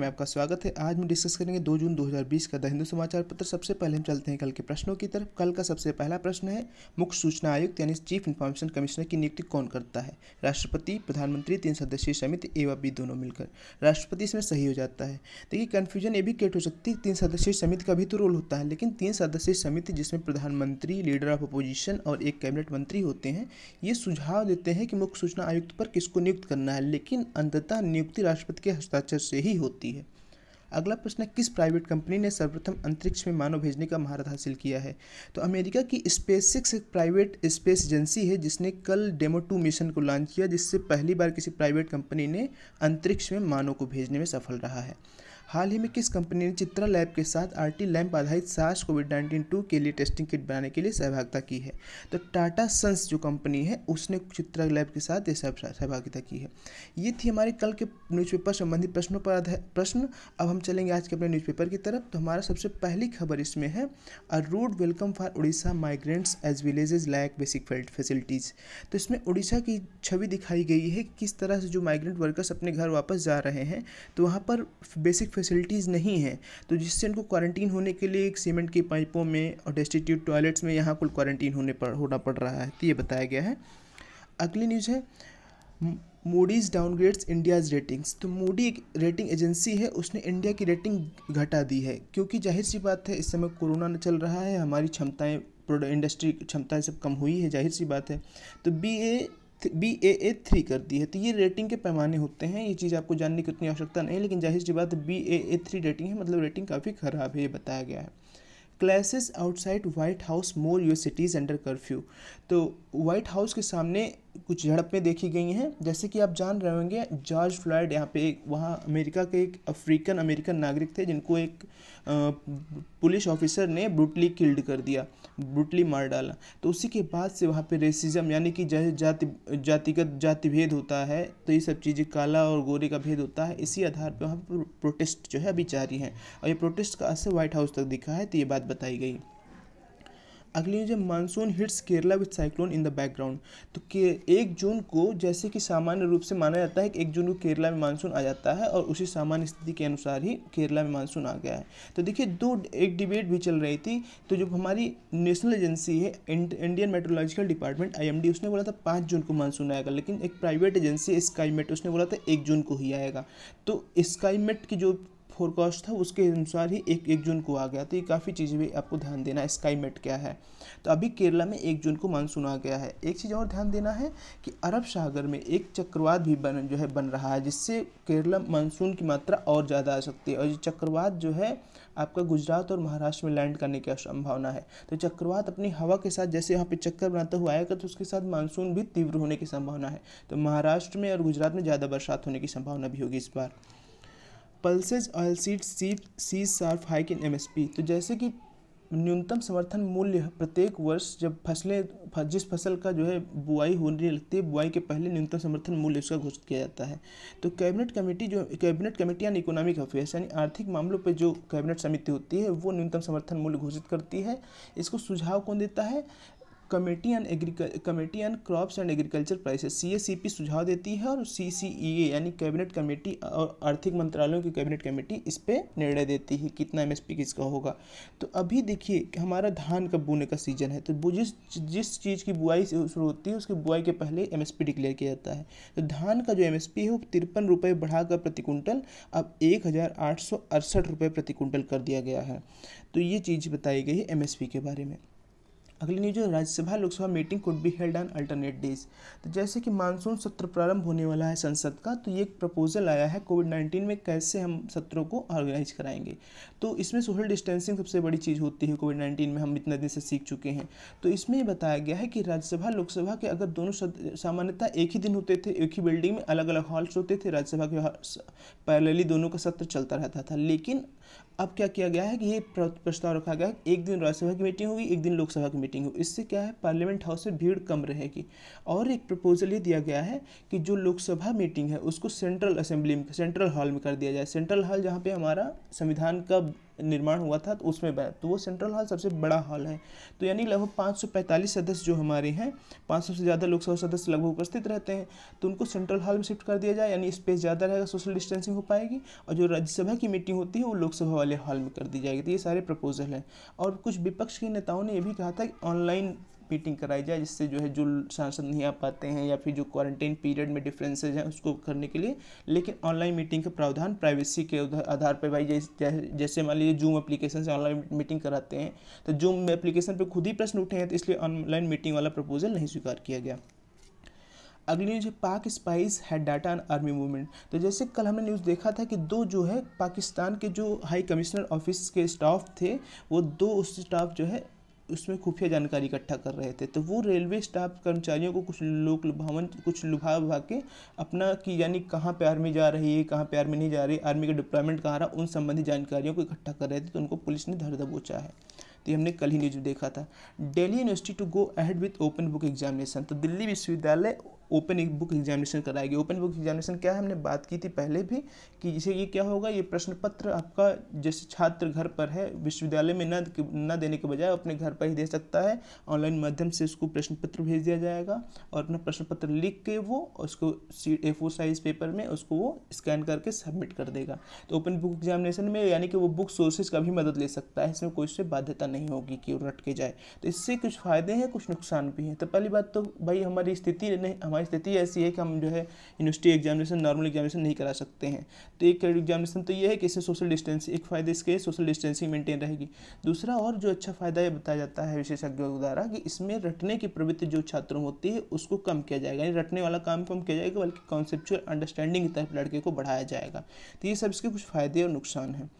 मैं आपका स्वागत है आज हम डिस्कस करेंगे 2 जून 2020 का द हिंदू समाचार पत्र सबसे पहले हम चलते हैं कल के प्रश्नों की तरफ कल का सबसे पहला प्रश्न है मुख्य सूचना आयुक्त यानी चीफ इन्फॉर्मेशन कमिश्नर की नियुक्ति कौन करता है राष्ट्रपति प्रधानमंत्री तीन सदस्यीय समिति एवं बी दोनों मिलकर राष्ट्रपति इसमें सही हो जाता है देखिए कन्फ्यूजन ये भी क्रिएट हो सकती है तीन सदस्यीय समिति का भी तो रोल होता है लेकिन तीन सदस्यीय समिति जिसमें प्रधानमंत्री लीडर ऑफ अपोजिशन और एक कैबिनेट मंत्री होते हैं ये सुझाव देते हैं कि मुख्य सूचना आयुक्त पर किसको नियुक्त करना है लेकिन अंततः नियुक्ति राष्ट्रपति के हस्ताक्षर से ही होती होती है अगला प्रश्न है किस प्राइवेट कंपनी ने सर्वप्रथम अंतरिक्ष में मानव भेजने का महारत हासिल किया है तो अमेरिका की स्पेसिक्स एक प्राइवेट स्पेस एजेंसी है जिसने कल डेमो टू मिशन को लॉन्च किया जिससे पहली बार किसी प्राइवेट कंपनी ने अंतरिक्ष में मानव को भेजने में सफल रहा है हाल ही में किस कंपनी ने चित्रा लैब के साथ आरटी लैम्प आधारित सास कोविड नाइन्टीन टू के लिए टेस्टिंग किट बनाने के लिए सहभागिता की है तो टाटा सन्स जो कंपनी है उसने चित्रा लैब के साथ ये सहभागिता की है ये थी हमारे कल के न्यूज़पेपर संबंधी प्रश्नों पर आधारित प्रश्न अब हम चलेंगे आज के अपने न्यूज़पेपर की तरफ तो हमारा सबसे पहली खबर इसमें है a rude welcome for Orissa migrants as village lack basic facilities तो इसमें उड़ीसा की छवि दिखाई गई है कि किस तरह से जो माइग्रेंट वर्कर्स अपने घर वापस जा रहे हैं तो वहाँ पर बेसिक फैसिलिटीज़ नहीं है तो जिससे उनको क्वारंटीन होने के लिए एक सीमेंट की पाइपों में और डेस्टिट्यूट टॉयलेट्स में यहाँ कुल क्वारंटीन होने पर होना पड़ रहा है तो ये बताया गया है अगली न्यूज़ है मूडीज़ डाउनग्रेड्स इंडियाज़ रेटिंग्स तो मूडी एक रेटिंग एजेंसी है उसने इंडिया की रेटिंग घटा दी है क्योंकि जाहिर सी बात है इस समय कोरोना न चल रहा है हमारी क्षमताएँ प्रोडक्ट इंडस्ट्री क्षमताएँ सब कम हुई है जाहिर सी बात है तो B A B A A three कर दी है तो ये रेटिंग के पैमाने होते हैं ये चीज़ आपको जानने की उतनी आवश्यकता नहीं लेकिन जाहिर सी बात B A A three rating है मतलब रेटिंग काफ़ी ख़राब है ये बताया गया है clashes outside White House more your cities under curfew तो वाइट हाउस के सामने कुछ झड़पें देखी गई हैं जैसे कि आप जान रहे होंगे जॉर्ज फ्लॉयड यहाँ पे एक वहाँ अमेरिका के एक अफ्रीकन अमेरिकन नागरिक थे जिनको एक पुलिस ऑफिसर ने ब्रूटली किल्ड कर दिया ब्रूटली मार डाला तो उसी के बाद से वहाँ पे रेसिज्म यानी कि जैसे जाति जातिगत जाति भेद होता है तो ये सब चीज़ें काला और गोरे का भेद होता है इसी आधार पर वहाँ पर प्रोटेस्ट जो है अभी जारी है और ये प्रोटेस्ट का असर व्हाइट हाउस तक दिखा है तो ये बात बताई गई अगली न्यूज है monsoon hits Kerala with cyclone in the background तो के एक जून को जैसे कि सामान्य रूप से माना जाता है कि एक जून को केरला में मानसून आ जाता है और उसी सामान्य स्थिति के अनुसार ही केरला में मानसून आ गया है तो देखिए दो एक डिबेट भी चल रही थी तो जो हमारी नेशनल एजेंसी है इंडियन मेट्रोलॉजिकल डिपार्टमेंट आई उसने बोला था पाँच जून को मानसून आएगा लेकिन एक प्राइवेट एजेंसी स्काईमेट उसने बोला था एक जून को ही आएगा तो स्काईमेट की जो फोरकास्ट था उसके अनुसार ही एक एक जून को आ गया तो ये काफ़ी चीज़ें भी आपको ध्यान देना है स्काई मेट क्या है तो अभी केरला में एक जून को मानसून आ गया है एक चीज़ और ध्यान देना है कि अरब सागर में एक चक्रवात भी बन जो है बन रहा है जिससे केरला मानसून की मात्रा और ज़्यादा आ सकती है और ये चक्रवात जो है आपका गुजरात और महाराष्ट्र में लैंड करने की संभावना है तो चक्रवात अपनी हवा के साथ जैसे यहाँ पे चक्कर बनाता हुआ आएगा तो उसके साथ मानसून भी तीव्र होने की संभावना है तो महाराष्ट्र में और गुजरात में ज़्यादा बरसात होने की संभावना भी होगी इस बार पल्सेज ऑयल सीड सीप सी सार्फ हाइक इन एम तो जैसे कि न्यूनतम समर्थन मूल्य प्रत्येक वर्ष जब फसलें जिस फसल का जो है बुआई होने लगती है बुआई के पहले न्यूनतम समर्थन मूल्य उसका घोषित किया जाता है तो कैबिनेट कमेटी जो कैबिनेट कमेटी यानी इकोनॉमिक अफेयर्स यानी आर्थिक मामलों पर जो कैबिनेट समिति होती है वो न्यूनतम समर्थन मूल्य घोषित करती है इसको सुझाव कौन देता है committee on agricultural committee on crops and agriculture prices C e सुझाव देती है और सी e यानी कैबिनेट कमेटी और आर्थिक मंत्रालयों की कैबिनेट कमेटी इस पर निर्णय देती है कितना एम किसका होगा तो अभी देखिए हमारा धान का बोने का सीजन है तो जिस जिस चीज़ की बुआई शुरू होती है उसकी बुआई के पहले एम डिक्लेयर किया जाता है तो धान का जो एम है वो तिरपन रुपये बढ़ाकर प्रति कुंटल अब एक हज़ार आठ सौ अड़सठ रुपये प्रति कुंटल कर दिया गया है तो ये चीज़ बताई गई है एम के बारे में अगली news Rajya Sabha Lok Sabha meeting could be held on alternate days तो जैसे कि मानसून सत्र प्रारंभ होने वाला है संसद का तो ये प्रपोजल आया है कोविड नाइन्टीन में कैसे हम सत्रों को ऑर्गेनाइज कराएंगे तो इसमें सोशल डिस्टेंसिंग सबसे बड़ी चीज़ होती है कोविड नाइन्टीन में हम इतने दिन से सीख चुके हैं तो इसमें ये बताया गया है कि राज्यसभा लोकसभा के अगर दोनों सामान्यतः एक ही दिन होते थे एक ही बिल्डिंग में अलग अलग हॉल्स होते थे राज्यसभा के पैरेलली दोनों का सत्र चलता रहता था लेकिन अब क्या किया गया है कि ये प्रस्ताव रखा गया है एक दिन राज्यसभा की मीटिंग होगी एक दिन लोकसभा की मीटिंग होगी इससे क्या है पार्लियामेंट हाउस में भीड़ कम रहेगी और एक प्रपोजल ये दिया गया है कि जो लोकसभा मीटिंग है उसको सेंट्रल असेंबली में सेंट्रल हॉल में कर दिया जाए सेंट्रल हॉल जहाँ पर हमारा संविधान का निर्माण हुआ था तो उसमें बैठ तो वो सेंट्रल हॉल सबसे बड़ा हॉल है तो यानी लगभग पाँच सदस्य जो हमारे हैं 500 से ज़्यादा लोकसभा सदस्य लगभग उपस्थित रहते हैं तो उनको सेंट्रल हॉल में शिफ्ट कर दिया जाए यानी स्पेस ज़्यादा रहेगा सोशल डिस्टेंसिंग हो पाएगी और जो राज्यसभा की मीटिंग होती है वो लोकसभा वाले हॉल में कर दी जाएगी तो ये सारे प्रपोजल हैं और कुछ विपक्ष के नेताओं ने यह भी कहा था कि ऑनलाइन मीटिंग कराई जाए जिससे जो है जो सांसद नहीं आ पाते हैं या फिर जो क्वारंटीन पीरियड में डिफरेंसेज हैं उसको करने के लिए लेकिन ऑनलाइन मीटिंग का प्रावधान प्राइवेसी के आधार पर भाई जैसे मान लीजिए जूम एप्लीकेशन से ऑनलाइन मीटिंग कराते हैं तो जूम एप्लीकेशन पर खुद ही प्रश्न उठे हैं तो इसलिए ऑनलाइन मीटिंग वाला प्रपोजल नहीं स्वीकार किया गया अगली न्यूज है पाक स्पाइस है डाटा एंड आर्मी मूवमेंट तो जैसे कल हमने न्यूज़ देखा था कि दो जो है पाकिस्तान के जो हाई कमिश्नर ऑफिस के स्टाफ थे वो दो उस स्टाफ जो है उसमें खुफिया जानकारी इकट्ठा कर रहे थे तो वो रेलवे स्टाफ कर्मचारियों को कुछ लोक लुभावन कुछ लुभा लुभा के अपना कि यानी कहाँ पे आर्मी जा रही है कहाँ पे आर्मी नहीं जा रही आर्मी का डिप्लॉयमेंट कहाँ रहा उन संबंधी जानकारियों को इकट्ठा कर रहे थे तो उनको पुलिस ने धर दबोचा है तो ये हमने कल ही न्यूज देखा था Delhi university to go ahead with open book examination तो दिल्ली विश्वविद्यालय ओपन बुक एग्जामिनेशन कराएगी ओपन बुक एग्जामिनेशन क्या है हमने बात की थी पहले भी कि जैसे ये क्या होगा ये प्रश्न पत्र आपका जैसे छात्र घर पर है विश्वविद्यालय में न देने के बजाय अपने घर पर ही दे सकता है ऑनलाइन माध्यम से उसको प्रश्न पत्र भेज दिया जाएगा और अपना प्रश्न पत्र लिख के वो उसको सी ए फोर साइज पेपर में उसको वो स्कैन करके सबमिट कर देगा तो ओपन बुक एग्जामिनेशन में यानी कि वो बुक सोर्सेज का भी मदद ले सकता है इसमें कोई उससे बाध्यता नहीं होगी कि वो रट के जाए तो इससे कुछ फ़ायदे हैं कुछ नुकसान भी हैं तो पहली बात तो भाई हमारी स्थिति हमारी फरमाइश देती है ऐसी है कि हम जो है यूनिवर्सिटी एग्जामिनेशन नॉर्मल एग्जामिनेशन नहीं करा सकते हैं तो एक क्रेडिट एग्जामिनेशन तो ये है कि इससे सोशल डिस्टेंस एक फ़ायदे इसके सोशल डिस्टेंसिंग मेंटेन रहेगी दूसरा और जो अच्छा फ़ायदा ये बताया जाता है विशेषज्ञों द्वारा कि इसमें रटने की प्रवृत्ति जो छात्रों होती है उसको कम किया जाएगा यानी रटने वाला काम कम किया जाएगा बल्कि कॉन्सेप्चुअल अंडरस्टैंडिंग की तरफ लड़के को बढ़ाया जाएगा तो ये सब इसके कुछ फ़ायदे और नुकसान हैं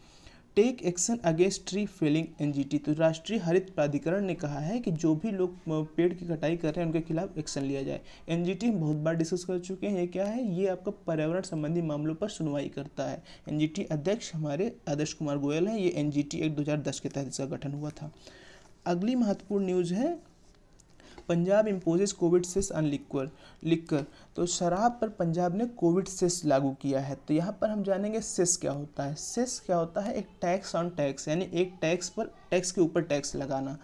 take action against tree felling NGT तो राष्ट्रीय हरित प्राधिकरण ने कहा है कि जो भी लोग पेड़ की कटाई कर रहे हैं उनके खिलाफ एक्शन लिया जाए एनजीटी बहुत बार डिस्कस कर चुके हैं ये क्या है ये आपका पर्यावरण संबंधी मामलों पर सुनवाई करता है एनजीटी अध्यक्ष हमारे आदर्श कुमार गोयल हैं ये एनजीटी एक्ट 2010 के तहत इसका गठन हुआ था अगली महत्वपूर्ण न्यूज़ है Punjab imposes COVID cess on liquor liquor तो शराब पर पंजाब ने कोविड सेस लागू किया है तो यहाँ पर हम जानेंगे सेस क्या होता है सेस क्या होता है एक टैक्स ऑन टैक्स यानी एक टैक्स पर टैक्स के ऊपर टैक्स लगाना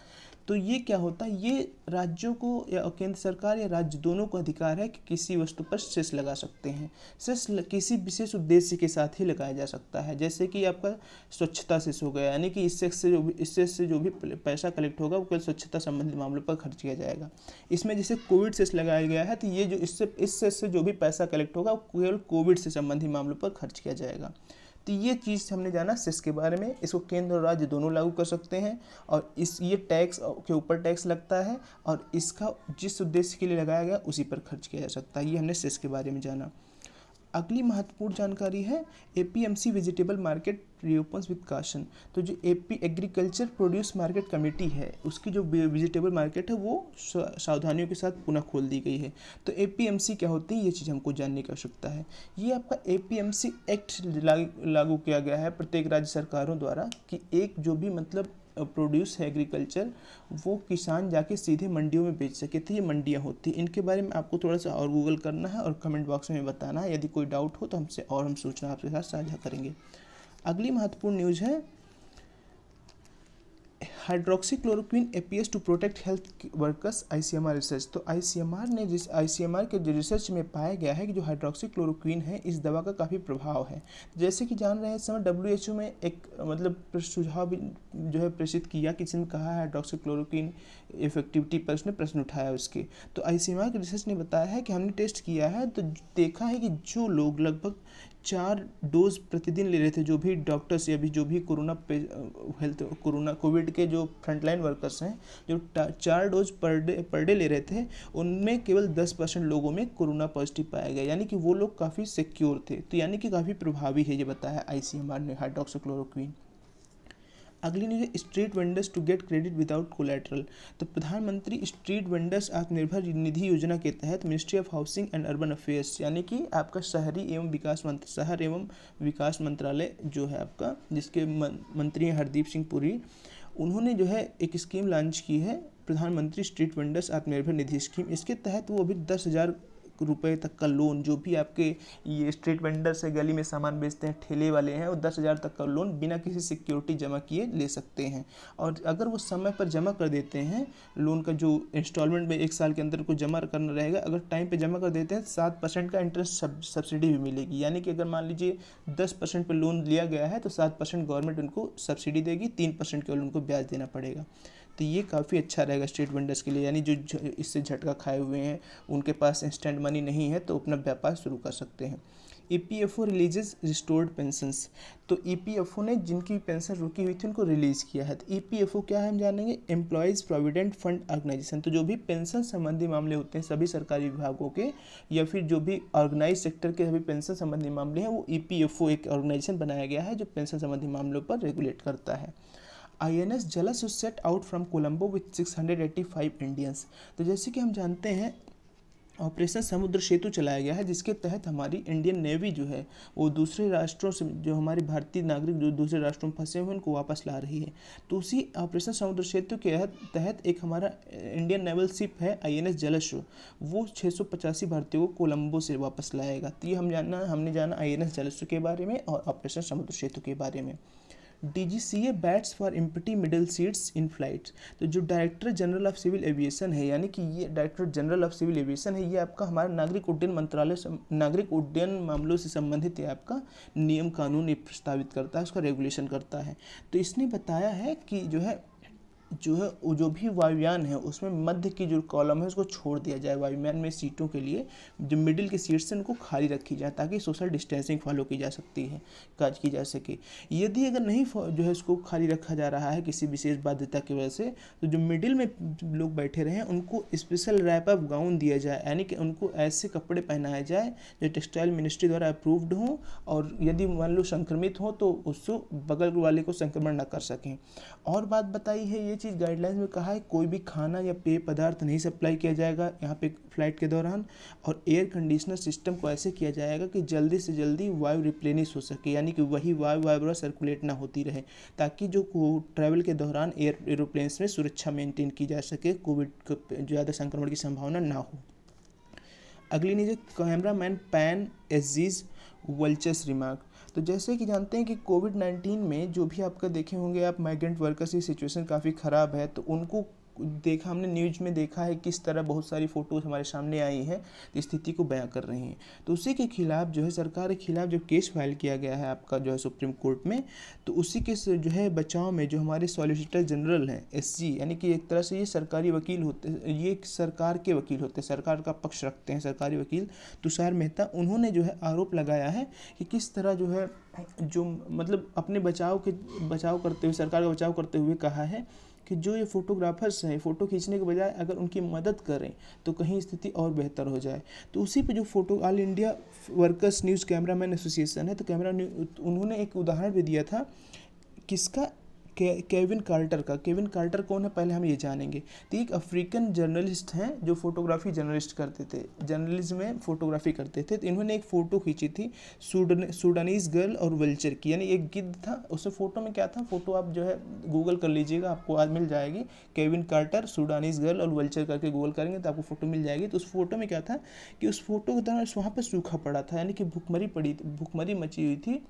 तो ये क्या होता है ये राज्यों को या केंद्र सरकार या राज्य दोनों को अधिकार है कि किसी वस्तु पर सेस लगा सकते हैं सेस किसी विशेष उद्देश्य के साथ ही लगाया जा सकता है जैसे कि आपका स्वच्छता सेस हो गया यानी कि इस से जो भी इस से जो भी पैसा कलेक्ट होगा वो केवल स्वच्छता संबंधित मामलों पर खर्च किया जाएगा इसमें जैसे कोविड सेस लगाया गया है तो ये जो इससे इस सेस से जो भी पैसा कलेक्ट होगा वो केवल कोविड से संबंधित मामलों पर खर्च किया जाएगा तो ये चीज़ हमने जाना सिस के बारे में इसको केंद्र और राज्य दोनों लागू कर सकते हैं और इस ये टैक्स के ऊपर टैक्स लगता है और इसका जिस उद्देश्य के लिए लगाया गया उसी पर खर्च किया जा सकता है ये हमने सिस के बारे में जाना अगली महत्वपूर्ण जानकारी है APMC vegetable market reopens with caution तो जो AP agriculture produce market committee है उसकी जो वेजिटेबल मार्केट है वो सावधानियों के साथ पुनः खोल दी गई है तो एपीएमसी क्या होती है ये चीज़ हमको जानने की आवश्यकता है ये आपका एपीएमसी एक्ट लागू किया गया है प्रत्येक राज्य सरकारों द्वारा कि एक जो भी मतलब प्रोड्यूस है एग्रीकल्चर वो किसान जाके सीधे मंडियों में बेच सके थे ये मंडियाँ होती इनके बारे में आपको थोड़ा सा और गूगल करना है और कमेंट बॉक्स में बताना है यदि कोई डाउट हो तो हमसे और हम सूचना आपके साथ साझा करेंगे अगली महत्वपूर्ण न्यूज़ है hydroxychloroquine apps to protect health workers ICMR research तो आईसीएमआर ने जिस आईसीएमआर के जो रिसर्च में पाया गया है कि जो हाइड्रोक्सीक्लोरोक्विन है इस दवा का काफ़ी प्रभाव है जैसे कि जान रहे हैं इस समय डब्ल्यू में एक मतलब सुझाव भी जो है प्रेषित किया किसी ने कहा है हाइड्रोक्सीक्लोरोक्विन इफेक्टिविटी पर उसने प्रश्न उठाया उसके तो आई के रिसर्च ने बताया है कि हमने टेस्ट किया है तो देखा है कि जो लोग लगभग चार डोज प्रतिदिन ले रहे थे जो भी डॉक्टर्स या भी जो भी कोरोना हेल्थ कोरोना कोविड के जो फ्रंटलाइन वर्कर्स हैं जो चार dose per day per day ले रहे थे उनमें केवल दस परसेंट लोगों में कोरोना पॉजिटिव पाया गया यानी कि वो लोग काफ़ी सिक्योर थे तो यानी कि काफ़ी प्रभावी है ये बताया आई सी एम आर ने हाइड्रोक्सोक्लोरोक्वीन अगली न्यूज है street vendors to get credit without collateral तो प्रधानमंत्री स्ट्रीट वेंडर्स आत्मनिर्भर निधि योजना के तहत ministry of housing and urban affairs यानी कि आपका शहरी एवं विकास मंत्र शहर एवं विकास मंत्रालय जो है आपका जिसके मंत्री हैं हरदीप सिंह पुरी उन्होंने जो है एक स्कीम लॉन्च की है प्रधानमंत्री स्ट्रीट वेंडर्स आत्मनिर्भर निधि स्कीम इसके तहत वो अभी दस हज़ार रुपये तक का लोन जो भी आपके ये स्ट्रीट वेंडर्स है गली में सामान बेचते हैं ठेले वाले हैं वो दस हज़ार तक का लोन बिना किसी सिक्योरिटी जमा किए ले सकते हैं और अगर वो समय पर जमा कर देते हैं लोन का जो इंस्टॉलमेंट में एक साल के अंदर को जमा करना रहेगा अगर टाइम पर जमा कर देते हैं सात परसेंट का इंटरेस्ट सब्सिडी भी मिलेगी यानी कि अगर मान लीजिए दस परसेंट पर लोन लिया गया है तो सात परसेंट गवर्नमेंट उनको सब्सिडी देगी तीन परसेंट केवल उनको ब्याज देना पड़ेगा तो ये काफ़ी अच्छा रहेगा स्ट्रीट वेंडर्स के लिए यानी जो इससे झटका खाए हुए हैं उनके पास इंस्टेंट मनी नहीं है तो अपना व्यापार शुरू कर सकते हैं E P F O releases restored pensions तो ई पी एफ ओ ने जिनकी पेंशन रुकी हुई थी उनको रिलीज़ किया है तो ई पी एफ ओ क्या है हम जानेंगे एम्प्लॉयज़ प्रोविडेंट फंड ऑर्गेनाइजेशन तो जो भी पेंशन संबंधी मामले होते हैं सभी सरकारी विभागों के या फिर जो भी ऑर्गेनाइज सेक्टर के सभी पेंशन संबंधी मामले हैं वो ई पी एफ ओ एक ऑर्गेनाइजेशन बनाया गया है जो पेंशन संबंधी मामलों पर रेगुलेट करता है INS Jalashwa set out from Colombo with 685 Indians तो जैसे कि हम जानते हैं ऑपरेशन समुद्र सेतु चलाया गया है जिसके तहत हमारी इंडियन नेवी जो है वो दूसरे राष्ट्रों से जो हमारे भारतीय नागरिक जो दूसरे राष्ट्रों में फंसे हुए उनको वापस ला रही है तो उसी ऑपरेशन समुद्र सेतु के तहत एक हमारा इंडियन नेवल शिप है आई एन एस वो छः सौ पचासी भारतीयों को कोलंबो से वापस लाएगा तो ये हम जानना हमने जाना आई एन एस के बारे में और ऑपरेशन समुद्र सेतु के बारे में D G C A bats for empty middle seats in flights तो जो director general of civil aviation है यानी कि ये director general of civil aviation है ये आपका हमारा नागरिक उड्डयन मंत्रालय नागरिक उड्डयन मामलों से संबंधित है आपका नियम कानून ये प्रस्तावित करता है उसका रेगुलेशन करता है तो इसने बताया है कि जो है जो है वो जो भी वायुयान है उसमें मध्य की जो कॉलम है उसको छोड़ दिया जाए वायुयान में सीटों के लिए जो मिडिल की सीट्स हैं उनको खाली रखी जाए ताकि सोशल डिस्टेंसिंग फॉलो की जा सकती है काज की जा सके यदि अगर नहीं जो है उसको खाली रखा जा रहा है किसी विशेष बाध्यता की वजह से तो जो मिडिल में लोग बैठे रहें उनको स्पेशल रैप अप गाउन दिया जाए यानी कि उनको ऐसे कपड़े पहनाए जाए जो टेक्सटाइल मिनिस्ट्री द्वारा अप्रूव्ड हों और यदि मान लो संक्रमित हों तो उसको बगल वाले को संक्रमण ना कर सकें और बात बताई है ये चीज़ गाइडलाइंस में कहा है कोई भी खाना या पेय पदार्थ नहीं सप्लाई किया जाएगा यहाँ पे फ्लाइट के दौरान और एयर कंडीशनर सिस्टम को ऐसे किया जाएगा कि जल्दी से जल्दी वायु रिप्लेनिश हो सके यानी कि वही वायु वायब्रा सर्कुलेट ना होती रहे ताकि जो ट्रैवल के दौरान एयर एरोप्लेन्स में सुरक्षा मेंटेन की जा सके कोविड ज़्यादा संक्रमण की संभावना ना हो अगली नीचे cameraman pan ages vultures remark तो जैसे कि जानते हैं कि कोविड नाइन्टीन में जो भी आपका देखे होंगे आप माइग्रेंट वर्कर्स की सिचुएशन काफ़ी ख़राब है तो उनको देखा हमने न्यूज में देखा है किस तरह बहुत सारी फोटोज हमारे सामने आई है तो स्थिति को बयां कर रही हैं तो उसी के खिलाफ जो है सरकार के खिलाफ जब केस फाइल किया गया है आपका जो है सुप्रीम कोर्ट में तो उसी के जो है बचाव में जो हमारे सॉलिसिटर जनरल हैं एस यानी कि एक तरह से ये सरकारी वकील होते ये सरकार के वकील होते हैं सरकार का पक्ष रखते हैं सरकारी वकील तुषार मेहता उन्होंने जो है आरोप लगाया है कि किस तरह जो है जो मतलब अपने बचाव के बचाव करते हुए सरकार का बचाव करते हुए कहा है कि जो ये फोटोग्राफर्स हैं फ़ोटो खींचने के बजाय अगर उनकी मदद करें तो कहीं स्थिति और बेहतर हो जाए तो उसी पे जो photo all India workers news cameraman association है तो कैमरा उन्होंने एक उदाहरण भी दिया था किसका के, केविन कार्टर का केविन कार्टर कौन है पहले हम ये जानेंगे तो एक अफ्रीकन जर्नलिस्ट हैं जो फोटोग्राफी जर्नलिस्ट करते थे जर्नलिज्म में फोटोग्राफी करते थे तो इन्होंने एक फ़ोटो खींची थी सूडानीज गर्ल और वल्चर की यानी एक गिद्ध था उससे फ़ोटो में क्या था फ़ोटो आप जो है गूगल कर लीजिएगा आपको आज मिल जाएगी केविन कार्टर सूडानीज गर्ल और वल्चर करके गूगल करेंगे तो आपको फ़ोटो मिल जाएगी तो उस फोटो में क्या था कि उस फोटो के दौरान वहाँ पर सूखा पड़ा था यानी कि भुखमरी पड़ी भुखमरी मची हुई थी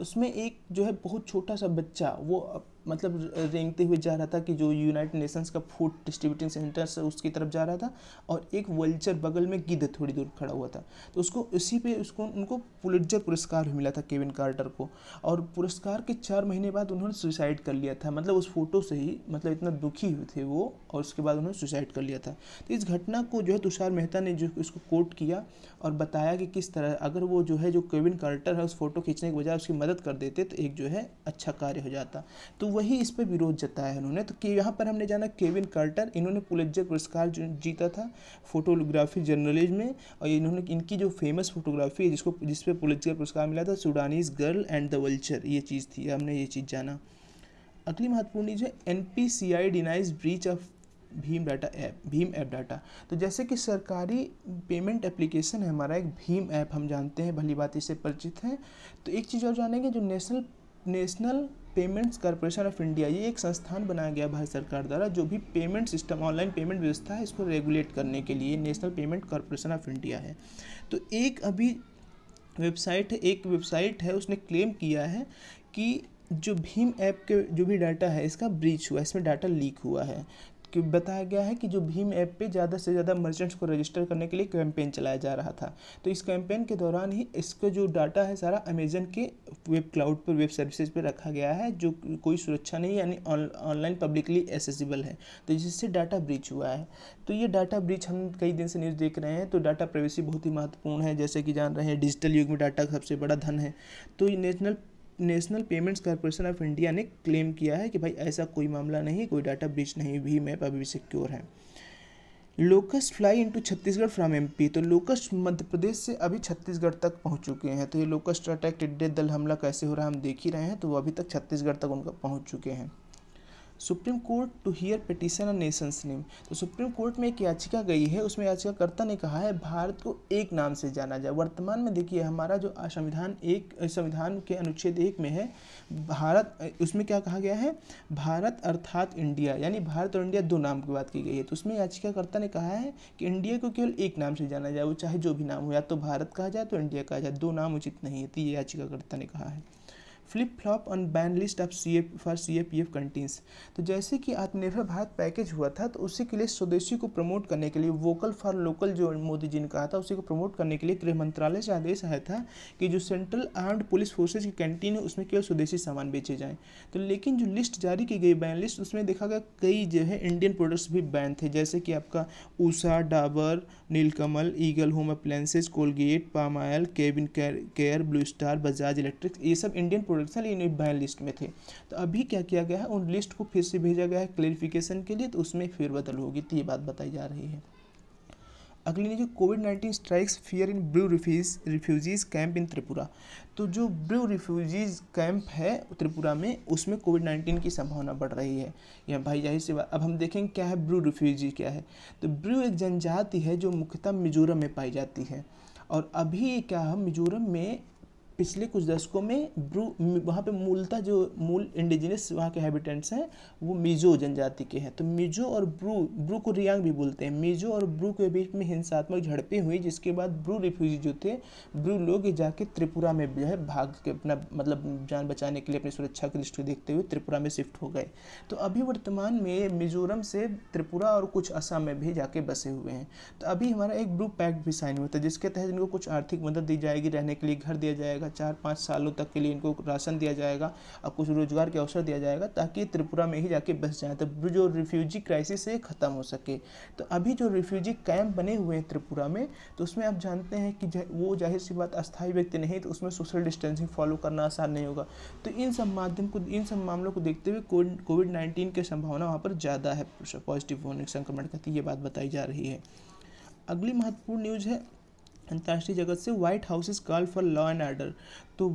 उसमें एक जो है बहुत छोटा सा बच्चा वो मतलब रेंगते हुए जा रहा था कि जो यूनाइटेड नेशंस का फूड डिस्ट्रीब्यूटिंग सेंटर से उसकी तरफ जा रहा था और एक वल्चर बगल में गिद्ध थोड़ी दूर खड़ा हुआ था तो उसको उसी पे उसको उनको पुलिटजर पुरस्कार भी मिला था केविन कार्टर को और पुरस्कार के चार महीने बाद उन्होंने सुसाइड कर लिया था मतलब उस फोटो से ही मतलब इतना दुखी हुए थे वो और उसके बाद उन्होंने सुसाइड कर लिया था तो इस घटना को जो है तुषार मेहता ने जो उसको कोट किया और बताया कि किस तरह अगर वो जो है जो केविन कार्टर है उस फोटो खींचने के बजाय उसकी मदद कर देते तो एक जो है अच्छा कार्य हो जाता तो वही इस पर विरोध जताया है उन्होंने तो यहाँ पर हमने जाना केविन कार्टर इन्होंने पुलज्जर पुरस्कार जीता था फोटोग्राफी जर्नलिज्म में और इन्होंने इनकी जो फेमस फोटोग्राफी है जिसको जिस पर पुलित्जर पुरस्कार मिला था Sudanese girl and the vulture ये चीज़ थी हमने ये चीज़ जाना अगली महत्वपूर्ण चीज़ है N P C I denies breach of Bhim data app Bhim app data तो जैसे कि सरकारी पेमेंट एप्लीकेशन है हमारा एक भीम ऐप हम जानते हैं भली बात इससे परिचित हैं तो एक चीज़ और जानेंगे जो national national payments corporation of India ये एक संस्थान बनाया गया भारत सरकार द्वारा जो भी पेमेंट सिस्टम ऑनलाइन पेमेंट व्यवस्था है इसको रेगुलेट करने के लिए national payment corporation of India है तो एक अभी वेबसाइट है एक वेबसाइट है उसने क्लेम किया है कि जो भीम ऐप के जो भी डाटा है इसका ब्रीच हुआ है इसमें डाटा लीक हुआ है कि बताया गया है कि जो भीम ऐप पे ज़्यादा से ज़्यादा मर्चेंट्स को रजिस्टर करने के लिए कैंपेन चलाया जा रहा था तो इस कैंपेन के दौरान ही इसका जो डाटा है सारा अमेजन के वेब क्लाउड पर वेब सर्विसेज पर रखा गया है जो कोई सुरक्षा नहीं यानी ऑनलाइन पब्लिकली एसेसिबल है तो जिससे डाटा ब्रीच हुआ है तो ये डाटा ब्रीच हम कई दिन से न्यूज़ देख रहे हैं तो डाटा प्राइवेसी बहुत ही महत्वपूर्ण है जैसे कि जान रहे हैं डिजिटल युग में डाटा सबसे बड़ा धन है तो ये national national payments corporation of India ने क्लेम किया है कि भाई ऐसा कोई मामला नहीं कोई डाटा ब्रिज नहीं भी मैप अभी भी सिक्योर है locusts fly into Chhattisgarh from MP तो लोकस मध्य प्रदेश से अभी छत्तीसगढ़ तक पहुंच चुके हैं तो ये लोकस्ट अटैक टिड्डे दल हमला कैसे हो रहा है हम देख ही रहे हैं तो वो अभी तक छत्तीसगढ़ तक उनका पहुंच चुके हैं supreme court to hear petition on nation's name तो सुप्रीम कोर्ट में एक याचिका गई है उसमें याचिकाकर्ता ने कहा है भारत को एक नाम से जाना जाए वर्तमान में देखिए हमारा जो संविधान एक संविधान के अनुच्छेद एक में है भारत उसमें क्या कहा गया है भारत अर्थात इंडिया यानी भारत और इंडिया दो नाम की बात की गई है तो उसमें याचिकाकर्ता ने कहा है कि इंडिया को केवल एक नाम से जाना जाए वो चाहे जो भी नाम हो या तो भारत कहा जाए तो इंडिया कहा जाए दो नाम उचित नहीं है तो ये याचिकाकर्ता ने कहा है flip flop on ban list of C F for C A P F countries तो जैसे कि आत्मनिर्भर भारत पैकेज हुआ था तो उसी के लिए स्वदेशी को प्रमोट करने के लिए वोकल फॉर लोकल जो मोदी जी ने कहा था उसी को प्रमोट करने के लिए गृह मंत्रालय से आदेश आया था कि जो सेंट्रल आर्म्ड पुलिस फोर्सेज की कैंटीन है उसमें केवल स्वदेशी सामान बेचे जाएँ तो लेकिन जो लिस्ट जारी की गई बैन लिस्ट उसमें देखा गया कई जो है इंडियन प्रोडक्ट्स भी बैन थे जैसे कि आपका Usha Dabur Nilkamal Eagle home appliances Colgate Palmolive CavinKare Blue Star Bajaj electric ये सब Indian product production unit ban list में थे तो अभी क्या किया गया है उन लिस्ट को फिर से भेजा गया है क्लेरिफिकेशन के लिए तो उसमें फेरबदल होगी तो ये बात बताई जा रही है अगली नीचे covid nineteen strikes fear in Bru refuge refugees camp in Tripura तो जो ब्लू रिफ्यूजीज़ कैंप है त्रिपुरा में उसमें कोविड नाइन्टीन की संभावना बढ़ रही है यह भाई जाहिर सी बात अब हम देखेंगे क्या है ब्लू रिफ्यूजी क्या है तो ब्लू एक जनजाति है जो मुख्यतः मिजोरम में पाई जाती है और अभी क्या है मिजोरम में पिछले कुछ दशकों में ब्रू वहाँ पे मूलतः जो मूल इंडिजिनस वहाँ के हैबिटेंट्स हैं वो मिजो जनजाति के हैं तो मिजो और ब्रू ब्रू को रियांग भी बोलते हैं मिजो और ब्रू के बीच में हिंसात्मक झड़पें हुई जिसके बाद ब्रू रिफ्यूजी जो थे ब्रू लोग जाके त्रिपुरा में जो है भाग के अपना मतलब जान बचाने के लिए अपनी सुरक्षा की दृष्टि देखते हुए त्रिपुरा में शिफ्ट हो गए तो अभी वर्तमान में मिजोरम से त्रिपुरा और कुछ असम में भी जाके बसे हुए हैं तो अभी हमारा एक ब्रू पैक्ट भी साइन हुआ था जिसके तहत इनको कुछ आर्थिक मदद दी जाएगी रहने के लिए घर दिया जाएगा चार पाँच सालों तक के लिए इनको राशन दिया जाएगा और कुछ रोजगार के अवसर दिया जाएगा ताकि त्रिपुरा में ही जाके बस जाए तब तो जो रिफ्यूजी क्राइसिस है ख़त्म हो सके तो अभी जो रिफ्यूजी कैंप बने हुए हैं त्रिपुरा में तो उसमें आप जानते हैं कि वो जाहिर सी बात अस्थायी व्यक्ति नहीं तो उसमें सोशल डिस्टेंसिंग फॉलो करना आसान नहीं होगा तो इन सब माध्यम को इन सब मामलों को देखते हुए कोविड नाइन्टीन की संभावना वहाँ पर ज़्यादा है पॉजिटिव होने संक्रमण का ये बात बताई जा रही है अगली महत्वपूर्ण न्यूज़ है अंतर्राष्ट्रीय जगत से White House is call for law and order तो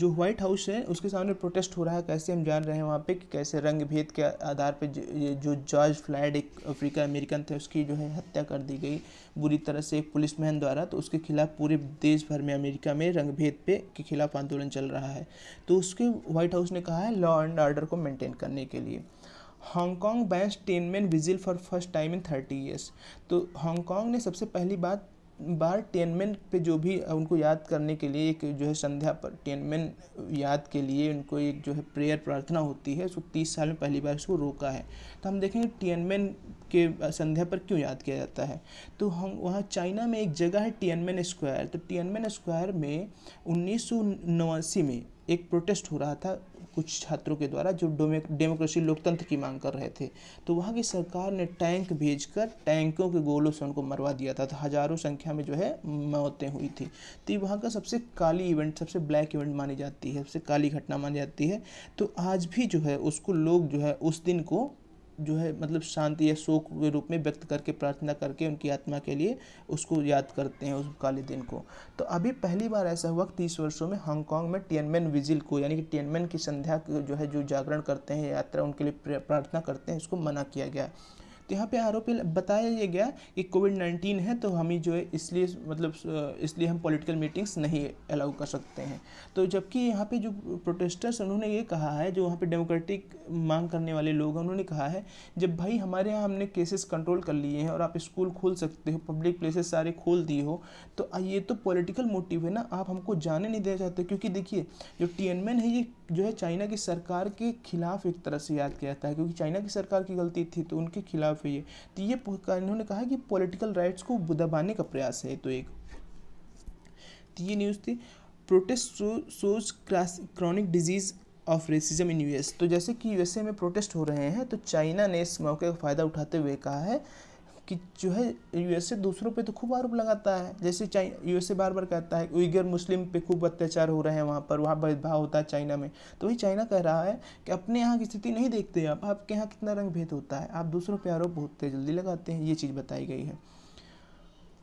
जो व्हाइट हाउस है उसके सामने प्रोटेस्ट हो रहा है कैसे हम जान रहे हैं वहाँ पे कि कैसे रंग भेद के आधार पे जो जॉर्ज फ्लाइड एक अफ्रीका अमेरिकन थे उसकी जो है हत्या कर दी गई बुरी तरह से एक पुलिसमैन द्वारा तो उसके खिलाफ पूरे देश भर में अमेरिका में रंग भेद पे के खिलाफ आंदोलन चल रहा है तो उसके व्हाइट हाउस ने कहा है लॉ एंड ऑर्डर को मेंटेन करने के लिए Hong Kong bans Tiananmen vigil for first time in thirty years तो हांगकॉन्ग ने सबसे पहली बात बार टेनमेंट पे जो भी उनको याद करने के लिए एक जो है संध्या पर टेनमेंट याद के लिए उनको एक जो है प्रेयर प्रार्थना होती है उसको तीस साल में पहली बार उसको रोका है तो हम देखेंगे टेनमेंट के संध्या पर क्यों याद किया जाता है तो हम वहाँ चाइना में एक जगह है टेनमेन स्क्वायर तो टेनमेन स्क्वायर में उन्नीस में एक प्रोटेस्ट हो रहा था कुछ छात्रों के द्वारा जो डेमोक्रेसी लोकतंत्र की मांग कर रहे थे तो वहाँ की सरकार ने टैंक भेजकर टैंकों के गोलों से उनको मरवा दिया था तो हज़ारों संख्या में जो है मौतें हुई थी तो ये वहाँ का सबसे काली इवेंट सबसे ब्लैक इवेंट मानी जाती है सबसे काली घटना मानी जाती है तो आज भी जो है उसको लोग जो है उस दिन को जो है मतलब शांति या शोक के रूप में व्यक्त करके प्रार्थना करके उनकी आत्मा के लिए उसको याद करते हैं उस काले दिन को तो अभी पहली बार ऐसा हुआ तीस वर्षों में हांगकांग में टियनमेन विजिल को यानी कि टियनमेन की संध्या जो है जो जागरण करते हैं यात्रा उनके लिए प्रार्थना करते हैं इसको मना किया गया तो यहाँ पे आरोप बताया ये गया कि कोविड नाइन्टीन है तो हमें जो है इसलिए मतलब इसलिए हम पॉलिटिकल मीटिंग्स नहीं अलाउ कर सकते हैं तो जबकि यहाँ पे जो प्रोटेस्टर्स उन्होंने ये कहा है जो वहाँ पे डेमोक्रेटिक मांग करने वाले लोग हैं उन्होंने कहा है जब भाई हमारे यहाँ हमने केसेस कंट्रोल कर लिए हैं और आप स्कूल खोल सकते हो पब्लिक प्लेसेस सारे खोल दिए हो तो ये तो पॉलिटिकल मोटिव है ना आप हमको जाने नहीं देना चाहते क्योंकि देखिए जो टी है ये जो है चाइना की सरकार के खिलाफ एक तरह से याद किया जाता है क्योंकि चाइना की सरकार की गलती थी तो उनके खिलाफ है ये तो ये इन्होंने कहा कि पॉलिटिकल राइट्स को दबाने का प्रयास है तो एक तो ये न्यूज़ थी protest shows chronic disease of racism in US तो जैसे कि यूएसए में प्रोटेस्ट हो रहे हैं तो चाइना ने इस मौके का फ़ायदा उठाते हुए कहा है कि जो है यूएसए दूसरों पे तो खूब आरोप लगाता है जैसे चाइना यूएसए बार बार कहता है उइगर मुस्लिम पे खूब अत्याचार हो रहे हैं वहाँ पर वहाँ भेदभाव होता है चाइना में तो वही चाइना कह रहा है कि अपने यहाँ की स्थिति नहीं देखते आप आपके यहाँ कितना रंग भेद होता है आप दूसरों पर आरोप बहुत जल्दी लगाते हैं ये चीज़ बताई गई है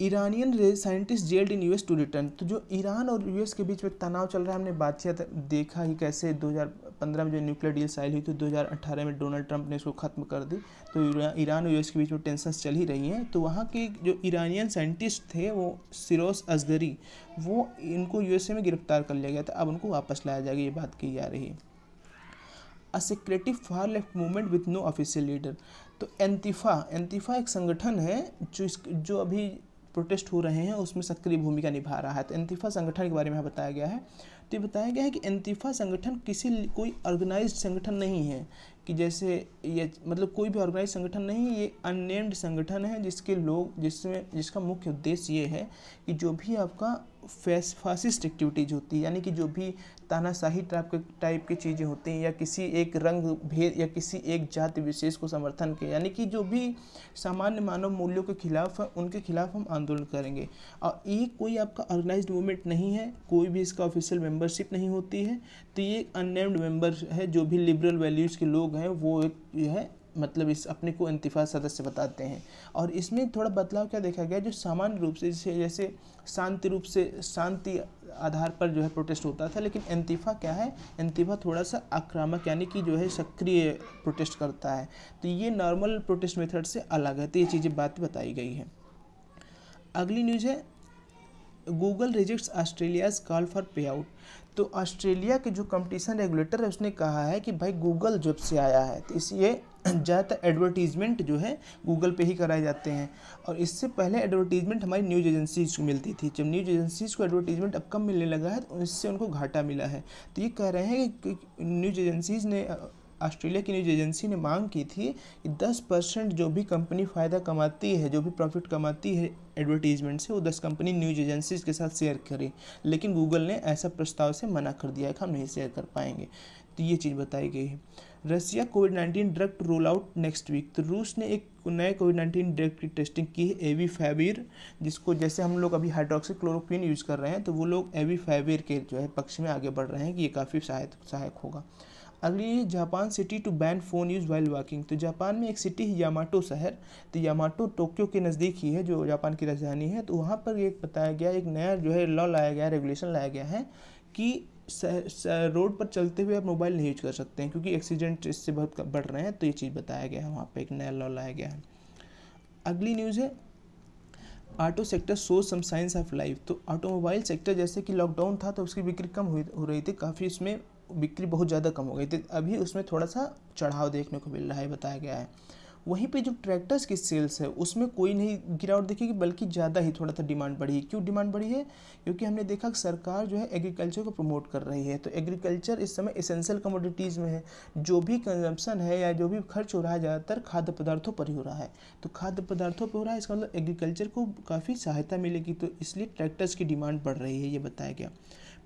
Iranian scientist jailed in US to return तो जो ईरान और यूएस के बीच में तनाव चल रहा है हमने बातचीत देखा ही कैसे 2015 में जो न्यूक्लियर डील साइल हुई थी 2018 में डोनाल्ड ट्रंप ने इसको ख़त्म कर दी तो ईरान और यूएस के बीच में टेंशन चल ही रही हैं तो वहाँ के जो ईरानियन साइंटिस्ट थे वो सिरोस अजगरी वो इनको यूएसए में गिरफ्तार कर लिया गया था अब उनको वापस लाया जाएगा ये बात की जा रही है a secretive far left movement with no official leader तो एंतीफा एंतीफा एक संगठन है जो इस जो अभी प्रोटेस्ट हो रहे हैं उसमें सक्रिय भूमिका निभा रहा है तो इंतीफा संगठन के बारे में बताया गया है तो ये बताया गया है कि इंतीफा संगठन किसी कोई ऑर्गेनाइज संगठन नहीं है कि जैसे ये मतलब कोई भी ऑर्गेनाइज संगठन नहीं ये अननेम्ड संगठन है जिसके लोग जिसमें जिसका मुख्य उद्देश्य ये है कि जो भी आपका फैस फासिस्ट एक्टिविटीज़ होती है यानी कि जो भी तानाशाही टाइप के टाइप की चीज़ें होती हैं या किसी एक रंग भेद या किसी एक जाति विशेष को समर्थन के यानी कि जो भी सामान्य मानव मूल्यों के खिलाफ है उनके खिलाफ हम आंदोलन करेंगे और ये कोई आपका ऑर्गेनाइज मूवमेंट नहीं है कोई भी इसका ऑफिशियल मेम्बरशिप नहीं होती है तो ये अननेम्ड मेम्बर है जो भी लिबरल वैल्यूज़ के लोग हैं वो एक जो है मतलब इस अपने को इंतफा सदस्य बताते हैं और इसमें थोड़ा बदलाव क्या देखा गया जो सामान्य रूप से जैसे जैसे शांति रूप से शांति आधार पर जो है प्रोटेस्ट होता था लेकिन इंतफा क्या है इंतफा थोड़ा सा आक्रामक यानी कि जो है सक्रिय प्रोटेस्ट करता है तो ये नॉर्मल प्रोटेस्ट मेथड से अलग है तो ये चीज़ें बात बताई गई है अगली न्यूज़ है Google rejects Australia's call for pay out तो ऑस्ट्रेलिया के जो कंपटीशन रेगुलेटर है उसने कहा है कि भाई गूगल जब से आया है तो इसलिए ज़्यादातर एडवर्टीज़मेंट जो है गूगल पे ही कराए जाते हैं और इससे पहले एडवर्टीज़मेंट हमारी न्यूज़ एजेंसीज को मिलती थी जब न्यूज़ एजेंसीज को एडवर्टीज़मेंट अब कम मिलने लगा है तो इससे उनको घाटा मिला है तो ये कह रहे हैं कि न्यूज़ एजेंसीज़ ने ऑस्ट्रेलिया की न्यूज़ एजेंसी ने मांग की थी कि 10 परसेंट जो भी कंपनी फ़ायदा कमाती है जो भी प्रॉफिट कमाती है एडवर्टीजमेंट से वो 10 कंपनी न्यूज़ एजेंसीज के साथ शेयर करें लेकिन गूगल ने ऐसा प्रस्ताव से मना कर दिया है कि हम नहीं शेयर कर पाएंगे तो ये चीज़ बताई गई है Russia covid nineteen drug roll out next week तो रूस ने एक नए कोविड नाइन्टीन ड्रग की टेस्टिंग की है एवी फैविर जिसको जैसे हम लोग अभी हाइड्रोक्सी क्लोरोक्विन यूज़ कर रहे हैं तो वो लोग एवी फैविर के जो है पक्ष में आगे बढ़ रहे हैं कि ये काफ़ी सहायक सहायक होगा अगली है Japan city to ban phone use while walking तो जापान में एक सिटी है यामाटो शहर तो यामाटो टोक्यो के नज़दीक ही है जो जापान की राजधानी है तो वहाँ पर एक बताया गया एक नया जो है लॉ लाया गया रेगुलेशन लाया गया है कि रोड पर चलते हुए आप मोबाइल नहीं यूज कर सकते हैं क्योंकि एक्सीडेंट इससे बहुत बढ़ रहे हैं तो ये चीज़ बताया गया है वहाँ पर एक नया लॉ लाया गया है अगली न्यूज़ है auto sector show some signs of life तो ऑटोमोबाइल सेक्टर जैसे कि लॉकडाउन था तो उसकी बिक्री कम हुई हो रही थी काफ़ी इसमें बिक्री बहुत ज़्यादा कम हो गई थी अभी उसमें थोड़ा सा चढ़ाव देखने को मिल रहा है बताया गया है वहीं पे जो ट्रैक्टर्स की सेल्स है उसमें कोई नहीं गिरावट देखेगी बल्कि ज़्यादा ही थोड़ा सा डिमांड बढ़ी क्यों डिमांड बढ़ी है क्योंकि हमने देखा सरकार जो है एग्रीकल्चर को प्रमोट कर रही है तो एग्रीकल्चर इस समय इसेंशियल कमोडिटीज़ में है जो भी कंजम्पशन है या जो भी खर्च हो रहा है ज़्यादातर खाद्य पदार्थों पर ही हो रहा है तो खाद्य पदार्थों पर हो रहा है इसका मतलब एग्रीकल्चर को काफ़ी सहायता मिलेगी तो इसलिए ट्रैक्टर्स की डिमांड बढ़ रही है ये बताया गया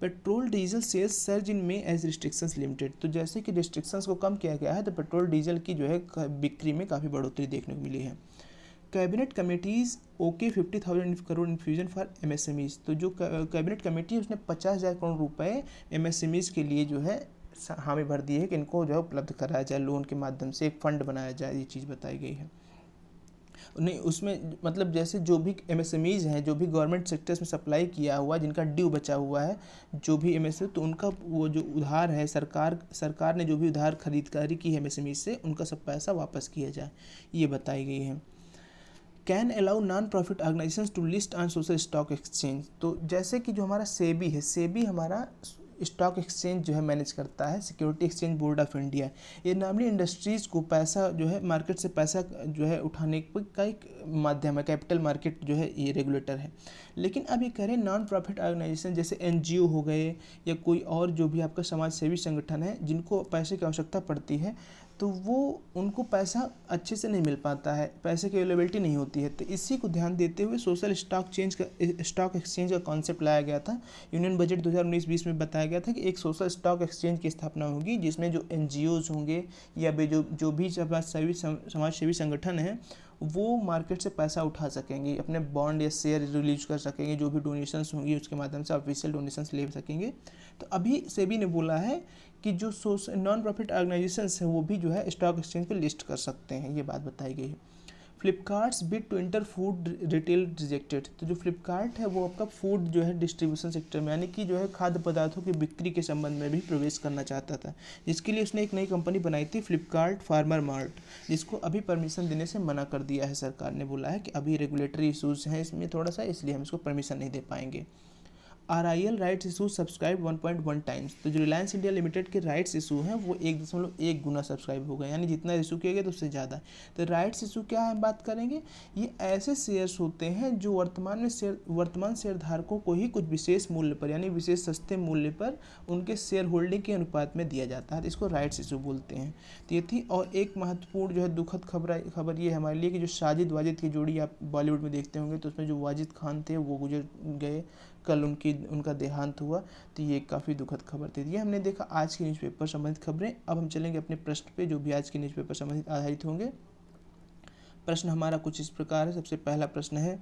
petrol diesel sales surge in May as restrictions limited तो जैसे कि रिस्ट्रिक्शंस को कम किया गया है तो पेट्रोल डीजल की जो है बिक्री में काफ़ी बढ़ोतरी देखने को मिली है cabinet committees okay fifty thousand crore infusion for MSMEs तो जो कैबिनेट कमेटी है उसने पचास हज़ार करोड़ रुपए एमएसएमईज के लिए जो है हामी भर दी है कि इनको जो है उपलब्ध कराया जाए लोन के माध्यम से एक फंड बनाया जाए ये चीज़ बताई गई है नहीं उसमें मतलब जैसे जो भी एम हैं जो भी गवर्नमेंट सेक्टर्स में सप्लाई किया हुआ जिनका ड्यू बचा हुआ है जो भी एम तो उनका वो जो उधार है सरकार सरकार ने जो भी उधार खरीदकारी की है एम से उनका सब पैसा वापस किया जाए ये बताई गई है can allow non profit organisation to list on social stock exchange तो जैसे कि जो हमारा सेबी है सेबी हमारा स्टॉक एक्सचेंज जो है मैनेज करता है security exchange board of India ये नामली इंडस्ट्रीज़ को पैसा जो है मार्केट से पैसा जो है उठाने का एक माध्यम है कैपिटल मार्केट जो है ये रेगुलेटर है लेकिन अब ये कह रहे हैं नॉन प्रॉफिट ऑर्गेनाइजेशन जैसे एन हो गए या कोई और जो भी आपका समाज सेवी संगठन है जिनको पैसे की आवश्यकता पड़ती है तो वो उनको पैसा अच्छे से नहीं मिल पाता है पैसे की अवेलेबिलिटी नहीं होती है तो इसी को ध्यान देते हुए सोशल स्टॉक चेंज का स्टॉक एक्सचेंज का कॉन्सेप्ट लाया गया था यूनियन बजट 2019-20 में बताया गया था कि एक सोशल स्टॉक एक्सचेंज की स्थापना होगी जिसमें जो एन होंगे या जो जो भी समाज सेवी समाज सेवी संगठन हैं वो मार्केट से पैसा उठा सकेंगे अपने बॉन्ड या शेयर रिलीज कर सकेंगे जो भी डोनेशंस होंगी उसके माध्यम से ऑफिशियल डोनेशंस ले सकेंगे तो अभी सेबी ने बोला है कि जो सोश नॉन प्रॉफिट ऑर्गेनाइजेशन है वो भी जो है स्टॉक एक्सचेंज पर लिस्ट कर सकते हैं ये बात बताई गई है Flipkart's bid to enter food retail rejected तो जो फ्लिपकार्ट है वो आपका फूड जो है डिस्ट्रीब्यूशन सेक्टर में यानी कि जो है खाद्य पदार्थों की बिक्री के संबंध में भी प्रवेश करना चाहता था इसके लिए उसने एक नई कंपनी बनाई थी फ्लिपकार्ट फार्मर मार्ट जिसको अभी परमिशन देने से मना कर दिया है सरकार ने बोला है कि अभी रेगुलेटरी इशूज़ हैं इसमें थोड़ा सा इसलिए हम इसको परमिशन नहीं दे पाएंगे R I L rights issue subscribe one times तो जो रिलायंस इंडिया लिमिटेड के राइट्स इशू हैं वो एक दशमलव एक गुना सब्सक्राइब हो गए यानी जितना इशू किया गया तो उससे ज़्यादा है तो राइट्स इशू क्या है बात करेंगे ये ऐसे शेयर्स होते हैं जो वर्तमान में शेयर वर्तमान शेयर धारकों को ही कुछ विशेष मूल्य पर यानी विशेष सस्ते मूल्य पर उनके शेयर होल्डिंग के अनुपात में दिया जाता है तो इसको राइट्स इशू बोलते हैं तो ये थी और एक महत्वपूर्ण जो है दुखद खबर खबर ये हमारे लिए कि जो साजिद वाजिद की जोड़ी आप बॉलीवुड में देखते होंगे तो उसमें जो वाजिद खान थे वो गुजर गए कल उनकी उनका देहांत हुआ तो ये काफ़ी दुखद खबर थी ये हमने देखा आज न्यूज न्यूज़पेपर संबंधित खबरें अब हम चलेंगे अपने प्रश्न पे जो भी आज के न्यूज़पेपर संबंधित आधारित होंगे प्रश्न हमारा कुछ इस प्रकार है सबसे पहला प्रश्न है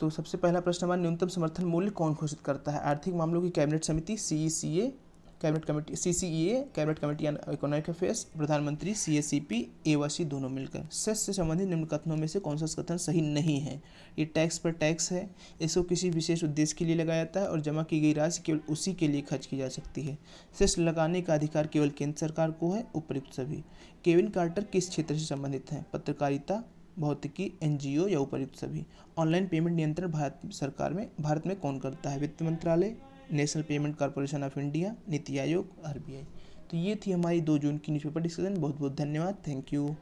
तो सबसे पहला प्रश्न हमारा न्यूनतम समर्थन मूल्य कौन घोषित करता है आर्थिक मामलों की कैबिनेट समिति C C A cabinet committee C C E A cabinet committee on economic affairs प्रधानमंत्री सी एस सी पी एवासी दोनों मिलकर सेस से संबंधित निम्न कथनों में से कौन सा कथन सही नहीं है ये टैक्स पर टैक्स है इसको किसी विशेष उद्देश्य के लिए लगाया जाता है और जमा की गई राशि केवल उसी के लिए खर्च की जा सकती है सेस लगाने का अधिकार केवल केंद्र सरकार को है उपयुक्त सभी केविन कार्टर किस क्षेत्र से संबंधित हैं पत्रकारिता भौतिकी ओ या उपयुक्त सभी ऑनलाइन पेमेंट नियंत्रण भारत सरकार में भारत में कौन करता है वित्त मंत्रालय national payment corporation of India NITI Aayog are तो ये थी हमारी दो जून की न्यूज़पेपर डिस्कशन बहुत बहुत धन्यवाद थैंक यू